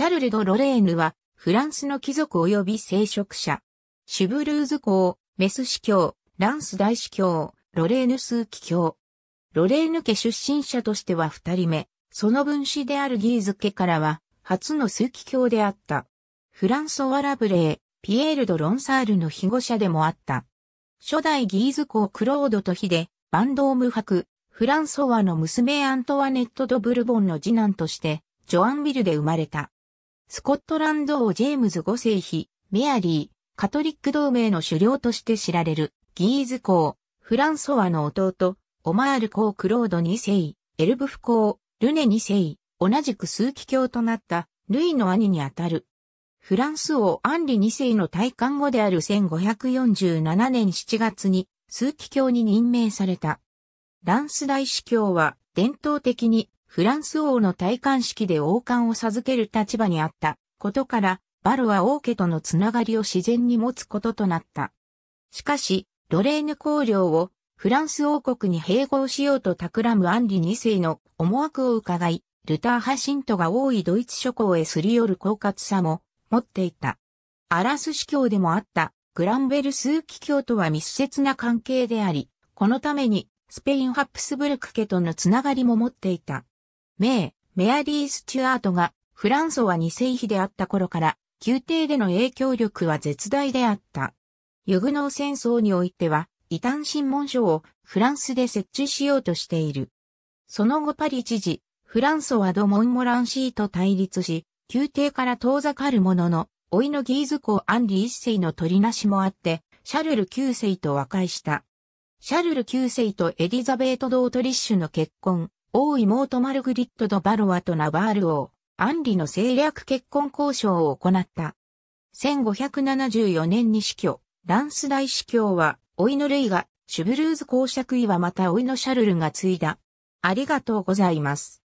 シャルル・ド・ロレーヌは、フランスの貴族及び聖職者。シュブルーズ公、メス司教、ランス大司教、ロレーヌ枢機教。ロレーヌ家出身者としては二人目、その分子であるギーズ家からは、初の枢機教であった。フランソワ・ラブレー、ピエール・ド・ロンサールの庇護者でもあった。初代ギーズ公クロードとヒデ、バンドーム博、フランソワの娘アントワネット・ド・ブルボンの次男として、ジョアンビルで生まれた。スコットランド王ジェームズ5世妃、メアリー、カトリック同盟の首領として知られる、ギーズ公、フランソワの弟、オマール公クロード2世、エルブフ公、ルネ2世、同じく数奇教となった、ルイの兄にあたる。フランス王アンリ2世の退官後である1547年7月に、数奇教に任命された。ランス大司教は、伝統的にフランス王の戴冠式で王冠を授ける立場にあったことから、バルは王家とのつながりを自然に持つこととなった。しかし、ロレーヌ公領をフランス王国に併合しようと企むアンリ2世の思惑を伺い、ルター派信徒が多いドイツ諸侯へすり寄る狡猾さも持っていた。アラス司教でもあったグランベルスーキ教とは密接な関係であり、このためにスペインハプスブルク家とのつながりも持っていた。名、メアリー・スチュアートがフランソは二世妃であった頃から、宮廷での影響力は絶大であった。ユグノー戦争においては、異端審問書をフランスで設置しようとしている。その後パリ知事、フランソワ・ド・モンモランシーと対立し、宮廷から遠ざかるものの、老いのギーズ公アンリ一世の取りなしもあって、シャルル9世と和解した。シャルル9世とエリザベート・ドートリッシュの結婚、王妹マルグリット・ド・バロワとナバール王、アンリの政略結婚交渉を行った。1574年に死去、ランス大司教は、老いのルイが、シュブルーズ公爵位はまた老いのシャルルが継いだ。ありがとうございます。